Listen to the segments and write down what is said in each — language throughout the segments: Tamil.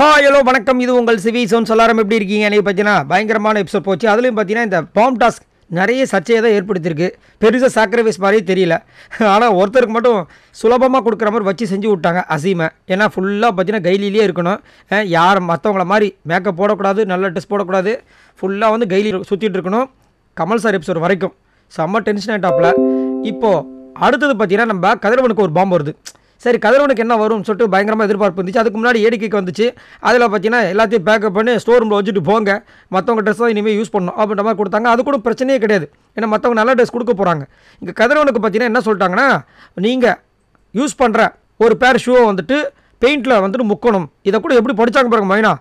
ஹாய் ஹலோ வணக்கம் இது உங்கள் சிவி சோன் சொல்லாரம் எப்படி இருக்கீங்க அன்றைக்கி பார்த்தீங்கன்னா பயங்கரமான எபிசோட் போச்சு அதுலேயும் பார்த்தீங்கன்னா இந்த பாம் டாஸ்க் நிறைய சர்ச்சையை தான் ஏற்படுத்தியிருக்கு பெருசாக சாக்ரிஃபைஸ் மாதிரியே தெரியல ஆனால் ஒருத்தருக்கு மட்டும் சுலபமாக கொடுக்குற மாதிரி வச்சு செஞ்சு விட்டாங்க அசீமை ஏன்னா ஃபுல்லாக பார்த்தீங்கன்னா கைலிலேயே இருக்கணும் யார் மற்றவங்கள மாதிரி மேக்கப் போடக்கூடாது நல்ல ட்ரெஸ் போடக்கூடாது ஃபுல்லாக வந்து கைலி சுற்றிட்டு இருக்கணும் கமல் சார் எபிசோட் வரைக்கும் செம்ம டென்ஷன் ஆகிட்டாப்பில் இப்போது அடுத்தது பார்த்தீங்கன்னா நம்ம கதிரவனுக்கு ஒரு பாம்பு வருது சரி கதிரவனுக்கு என்ன வரும்னு சொல்லிட்டு பயங்கரமாக எதிர்பார்ப்பு இருந்துச்சு அதுக்கு முன்னாடி ஏடிக்கைக்கு வந்துச்சு அதில் பார்த்தீங்கன்னா எல்லாத்தையும் பேக்கப் பண்ணி ஸ்டோர் ரூமில் வச்சுட்டு போங்க மற்றவங்க ட்ரெஸ் தான் இனிமேல் யூஸ் பண்ணணும் அப்படின்ற மாதிரி கொடுத்தாங்க அது கூட பிரச்சனையே கிடையாது ஏன்னா மற்றவங்க நல்ல ட்ரெஸ் கொடுக்க போகிறாங்க இங்கே கதிரவனுக்கு பார்த்தீங்கன்னா என்ன சொல்லிட்டாங்கன்னா நீங்கள் யூஸ் பண்ணுற ஒரு பேர் ஷூவை வந்துட்டு பெயிண்ட்டில் வந்துட்டு முக்கணும் இதை கூட எப்படி படித்தாங்க பாருங்க மைனா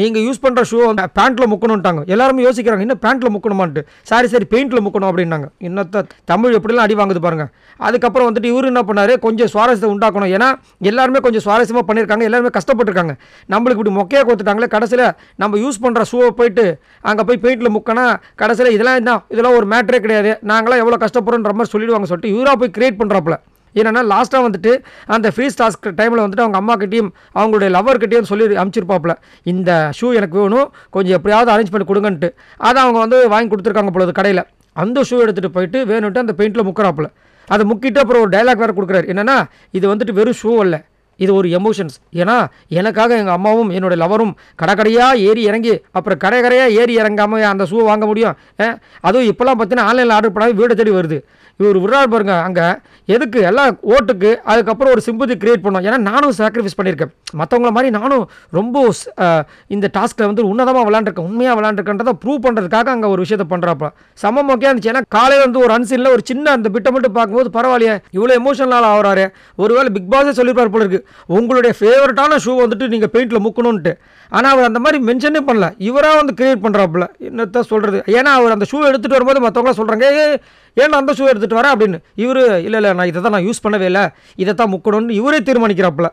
நீங்கள் யூஸ் பண்ணுற ஷூ வந்து பேண்ட்டில் முக்கணுன்ட்டாங்க எல்லாருமே யோசிக்கிறாங்க இன்னும் பேண்ட்டில் முக்கணுமான்ட்டு சாரி சரி பெயிண்ட்டில் முக்கணும் அப்படின்னாங்க இன்னத்த தமிழ் எப்படிலாம் அடி வாங்குது பாருங்கள் அதுக்கப்புறம் வந்துட்டு இவர் என்ன பண்ணார் கொஞ்சம் சுவாரஸ்யத்தை உண்டாக்கணும் ஏன்னா எல்லாருமே கொஞ்சம் சுவாரஸ்யமாக பண்ணியிருக்காங்க எல்லாருமே கஷ்டப்பட்டுருக்காங்க நம்மளுக்கு இப்படி மொக்கையாக கொடுத்துட்டாங்களே கடைசியில் நம்ம யூஸ் பண்ணுற ஷூவை போயிட்டு அங்கே போய் பெயிண்ட்டில் முக்கினா கடைசியில் இதெல்லாம் என்ன இதெல்லாம் ஒரு மேட்ரே கிடையாது நாங்களாம் எவ்வளோ கஷ்டப்படுறோன்ற மாதிரி சொல்லிடுவாங்க சொல்லிட்டு இவராக போய் கிரியேட் பண்ணுறாப்புல என்னென்னா லாஸ்ட்டாக வந்துட்டு அந்த ஃப்ரீ டாஸ்க் டைமில் வந்துட்டு அவங்க அம்மாக்கிட்டையும் அவங்களுடைய லவர்கிட்டையும் சொல்லி அனுப்பிச்சிருப்பாப்புல இந்த ஷூ எனக்கு வேணும் கொஞ்சம் எப்படியாவது அரேஞ்ச் பண்ணி கொடுங்கன்ட்டு அதை அவங்க வந்து வாங்கி கொடுத்துருக்காங்க பொழுது கடையில் அந்த ஷூ எடுத்துகிட்டு போயிட்டு வேணுன்ட்டு அந்த பெயிண்ட்டில் முக்கிறாப்புல அதை முக்கிட்டு அப்புறம் ஒரு டைலாக் வேறு கொடுக்குறாரு என்னென்னா இது வந்துட்டு வெறும் ஷூ இல்லை இது ஒரு எமோஷன்ஸ் ஏன்னா எனக்காக எங்கள் அம்மாவும் என்னுடைய லவரும் கடைக்கடையாக ஏறி இறங்கி அப்புறம் கடை கடையாக ஏறி இறங்காமல் அந்த ஷூ வாங்க முடியும் அதுவும் இப்போல்லாம் பார்த்தீங்கன்னா ஆன்லைனில் ஆர்டர் பண்ணால் வீடு தேடி வருது இவர் விடுறாரு பாருங்க அங்கே எதுக்கு எல்லாம் ஓட்டுக்கு அதுக்கப்புறம் ஒரு சிம்பதி கிரியேட் பண்ணோம் ஏன்னா நானும் சாக்ரிஃபைஸ் பண்ணியிருக்கேன் மற்றவங்கள மாதிரி நானும் ரொம்ப இந்த டாஸ்கில் வந்து உன்னதமாக விளாண்டுருக்கேன் உண்மையாக விளாண்டுருக்கன்றதை ப்ரூவ் பண்ணுறதுக்காக அங்கே ஒரு விஷயத்தை பண்ணுறாப்பா சமமோக்கே இருந்துச்சு ஏன்னா காலையில் வந்து ஒரு அன்சீனில் ஒரு சின்ன அந்த பிட்டை மட்டும் பார்க்கும்போது பரவாயில்லையே இவ்வளோ எமோஷனலாக ஆகிறாரு ஒருவேளை பிக் பாஸே சொல்லியிருப்பார் போல இருக்கு உங்களுடைய ஃபேவரட்டான ஷூ வந்துட்டு நீங்கள் பெயிண்டில் முக்கணுன்ட்டு ஆனால் அவர் அந்த மாதிரி மென்ஷனே பண்ணல இவராக வந்து கிரியேட் பண்ணுறாப்புல என்னத்த சொல்கிறது ஏன்னா அவர் அந்த ஷூ எடுத்துகிட்டு வரும்போது மற்றவங்களாம் சொல்கிறாங்க ஏ ஏன்னா அந்த ஷூ எடுத்துகிட்டு வரேன் அப்படின்னு இவர் இல்லை இல்லை நான் இதை தான் நான் யூஸ் பண்ணவே இல்லை இதை தான் முக்கணும்னு இவரே தீர்மானிக்கிறாப்புல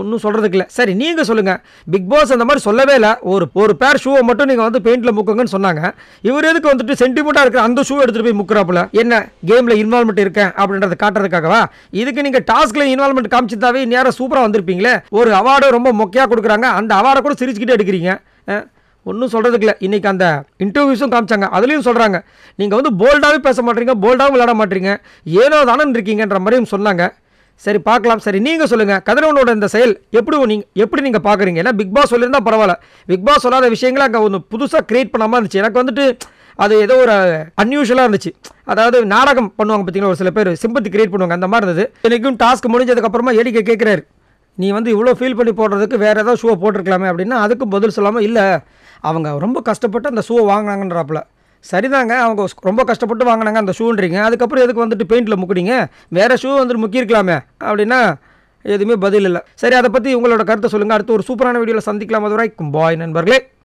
ஒன்றும் சொல்கிறதுக்கு இல்லை சரி நீங்கள் சொல்லுங்கள் பிக் பாஸ் அந்த மாதிரி சொல்லவே இல்லை ஒரு ஒரு பேர் ஷூவை மட்டும் நீங்கள் வந்து பெயிண்டில் முக்குங்கன்னு சொன்னாங்க இவர் எதுக்கு வந்துட்டு சென்டிமெண்ட்டாக இருக்கிற அந்த ஷூ எடுத்துகிட்டு போய் முக்கிறாப்புல என்ன கேமில் இன்வால்மெண்ட் இருக்கேன் அப்படின்றத காட்டுறதுக்காகவா இதுக்கு நீங்கள் டாஸ்கில் இன்வால்மெண்ட் காமிச்சிருந்தாவே நேராக சூப்பராக வந்திருப்பீங்களே ஒரு அவார்டு ரொம்ப மொக்கையாக கொடுக்குறாங்க அந்த அவார்டை கூட சிரிச்சுக்கிட்டே எடுக்கிறீங்க ஒன்றும் சொல்கிறதுக்கு இல்லை இன்றைக்கி அந்த இன்டர்வியூஸும் காமிச்சாங்க அதுலேயும் சொல்கிறாங்க நீங்கள் வந்து போல்டாகவே பேச மாட்டீங்க போல்டாகவும் விளையாட மாட்டீங்க ஏனோ தானே இருக்கீங்கன்ற மாதிரியும் சொன்னாங்க சரி பார்க்கலாம் சரி நீங்கள் சொல்லுங்கள் கதிரவனோட இந்த செயல் எப்படி நீங்கள் எப்படி நீங்கள் பார்க்குறீங்க ஏன்னா பிக் பாஸ் சொல்லியிருந்தால் பரவாயில்ல பிக் பாஸ் சொல்லாத விஷயங்களை அங்கே ஒன்று புதுசாக க்ரியேட் பண்ணாமல் இருந்துச்சு எனக்கு வந்துட்டு அது ஏதோ ஒரு அன்யூஷுவலாக இருந்துச்சு அதாவது நாடகம் பண்ணுவாங்க பார்த்தீங்கன்னா ஒரு சில பேர் சிம்பத்தி க்ரியேட் பண்ணுவாங்க அந்த மாதிரி இருந்தது இன்னைக்கும் டாஸ்க் முடிஞ்சதுக்கப்புறமா எடிக்க கேட்குறாரு நீ வந்து இவ்வளோ ஃபீல் பண்ணி போடுறதுக்கு வேறு ஏதாவது ஷூவை போட்டிருக்கலாமே அப்படின்னா அதுக்கு பதில் சொல்லாமல் இல்லை அவங்க ரொம்ப கஷ்டப்பட்டு அந்த ஷூவை வாங்கினாங்கன்றாப்புல சரிதாங்க அவங்க ரொம்ப கஷ்டப்பட்டு வாங்கினாங்க அந்த ஷூன்றீங்க அதுக்கப்புறம் எதுக்கு வந்துட்டு பெயிண்ட்டில் முக்குறீங்க வேறு ஷூ வந்துட்டு முக்கியிருக்கலாமே அப்படின்னா எதுவுமே பதில் இல்லை சரி அதை பற்றி உங்களோட கருத்தை சொல்லுங்கள் அடுத்து ஒரு சூப்பரான வீடியோவில் சந்திக்கலாம் அது வரைக்கும் பாய் நண்பர்களே